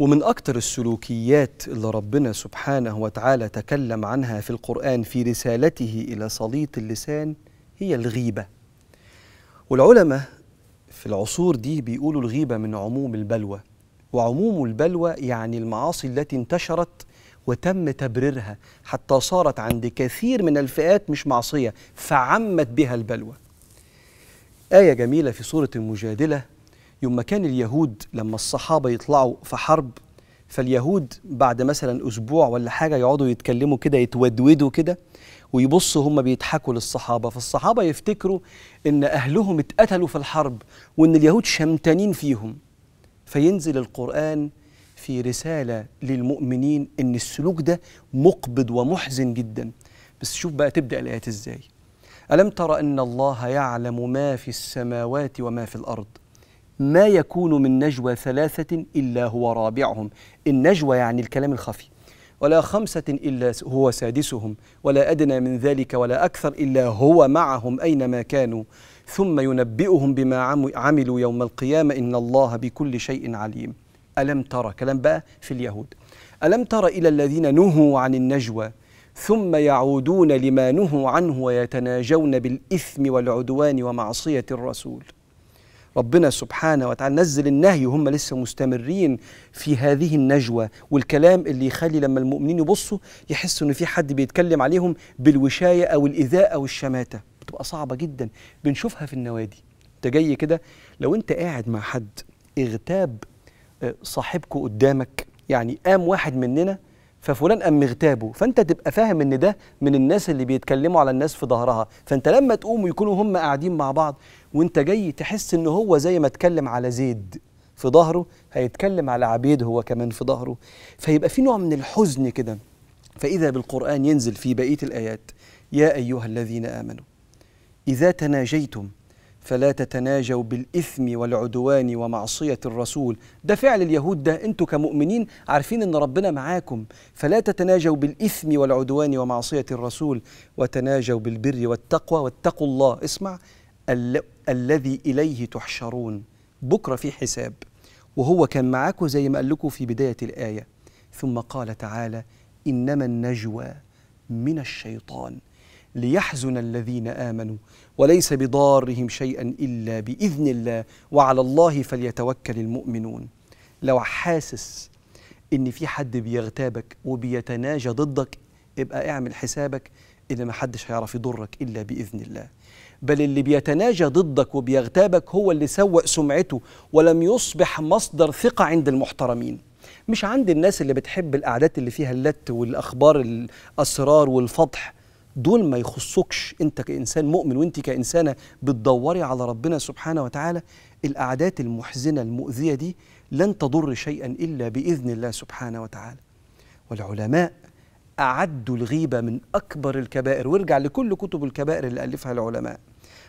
ومن أكثر السلوكيات اللي ربنا سبحانه وتعالى تكلم عنها في القرآن في رسالته إلى صليط اللسان هي الغيبة والعلماء في العصور دي بيقولوا الغيبة من عموم البلوى وعموم البلوى يعني المعاصي التي انتشرت وتم تبريرها حتى صارت عند كثير من الفئات مش معصية فعمت بها البلوى آية جميلة في سورة المجادلة يوم كان اليهود لما الصحابة يطلعوا في حرب فاليهود بعد مثلا أسبوع ولا حاجة يقعدوا يتكلموا كده يتودودوا كده ويبصوا هم بيضحكوا للصحابة فالصحابة يفتكروا إن أهلهم اتقتلوا في الحرب وإن اليهود شمتانين فيهم فينزل القرآن في رسالة للمؤمنين إن السلوك ده مقبض ومحزن جدا بس شوف بقى تبدأ الآيات إزاي ألم تر أن الله يعلم ما في السماوات وما في الأرض ما يكون من نجوى ثلاثة إلا هو رابعهم النجوى يعني الكلام الخفي ولا خمسة إلا هو سادسهم ولا أدنى من ذلك ولا أكثر إلا هو معهم أينما كانوا ثم ينبئهم بما عملوا يوم القيامة إن الله بكل شيء عليم ألم ترى كلام بقى في اليهود ألم تر إلى الذين نهوا عن النجوى ثم يعودون لما نهوا عنه ويتناجون بالإثم والعدوان ومعصية الرسول ربنا سبحانه وتعالى نزل النهي وهم لسه مستمرين في هذه النجوة والكلام اللي يخلي لما المؤمنين يبصوا يحسوا إن في حد بيتكلم عليهم بالوشاية أو الإيذاء أو الشماتة بتبقى صعبة جدا بنشوفها في النوادي أنت جاي كده لو أنت قاعد مع حد اغتاب آه، صاحبك قدامك يعني قام واحد مننا ففلان قام مغتابه فانت تبقى فاهم ان ده من الناس اللي بيتكلموا على الناس في ظهرها فانت لما تقوم ويكونوا هم قاعدين مع بعض وانت جاي تحس ان هو زي ما اتكلم على زيد في ظهره هيتكلم على عبيد هو كمان في ظهره فيبقى في نوع من الحزن كده فاذا بالقران ينزل في بقيه الايات يا ايها الذين امنوا اذا تناجيتم فلا تتناجوا بالإثم والعدوان ومعصية الرسول ده فعل اليهود ده أنتوا كمؤمنين عارفين أن ربنا معاكم فلا تتناجوا بالإثم والعدوان ومعصية الرسول وتناجوا بالبر والتقوى واتقوا الله اسمع ال الذي إليه تحشرون بكرة في حساب وهو كان معاكم زي ما قال لكم في بداية الآية ثم قال تعالى إنما النجوى من الشيطان ليحزن الذين امنوا وليس بضارهم شيئا الا باذن الله وعلى الله فليتوكل المؤمنون لو حاسس ان في حد بيغتابك وبيتناجى ضدك ابقى اعمل حسابك ان ما حدش هيعرف يضرك الا باذن الله بل اللي بيتناجى ضدك وبيغتابك هو اللي سوء سمعته ولم يصبح مصدر ثقه عند المحترمين مش عند الناس اللي بتحب القعدات اللي فيها اللت والاخبار الاسرار والفضح دول ما يخصكش انت كانسان مؤمن وانت كانسانه بتدوري على ربنا سبحانه وتعالى الاعداد المحزنه المؤذيه دي لن تضر شيئا الا باذن الله سبحانه وتعالى والعلماء اعدوا الغيبه من اكبر الكبائر وارجع لكل كتب الكبائر اللي الفها العلماء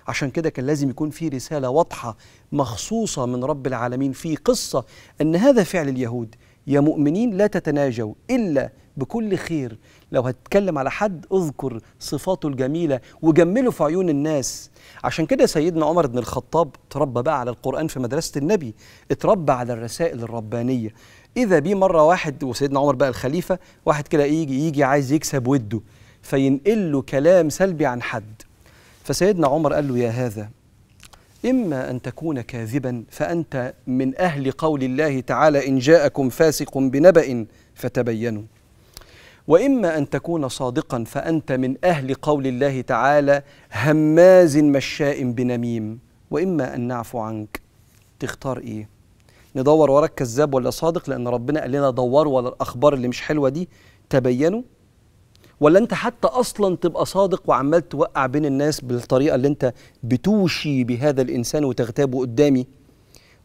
عشان كده كان لازم يكون في رساله واضحه مخصوصه من رب العالمين في قصه ان هذا فعل اليهود يا مؤمنين لا تتناجوا الا بكل خير لو هتتكلم على حد اذكر صفاته الجميله وجمله في عيون الناس عشان كده سيدنا عمر بن الخطاب تربى بقى على القران في مدرسه النبي اتربى على الرسائل الربانيه اذا بيه مره واحد وسيدنا عمر بقى الخليفه واحد كده يجي يجي عايز يكسب وده فينقل له كلام سلبي عن حد فسيدنا عمر قال له يا هذا إما أن تكون كاذبا فأنت من أهل قول الله تعالى إن جاءكم فاسق بنبأ فتبينوا واما ان تكون صادقا فانت من اهل قول الله تعالى هماز مشاء بنميم واما ان نعفو عنك تختار ايه ندور وراك كذاب ولا صادق لان ربنا قال لنا دوروا ولا الاخبار اللي مش حلوه دي تبينوا ولا انت حتى اصلا تبقى صادق وعمال توقع بين الناس بالطريقه اللي انت بتوشي بهذا الانسان وتغتابه قدامي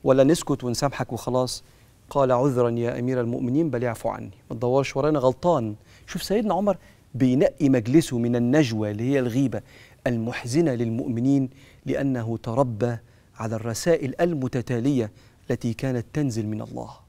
ولا نسكت ونسامحك وخلاص قال عذرا يا امير المؤمنين بل اعفو عني ما تدورش ورانا غلطان شوف سيدنا عمر بينقي مجلسه من النجوى اللي هي الغيبه المحزنه للمؤمنين لانه تربى على الرسائل المتتاليه التي كانت تنزل من الله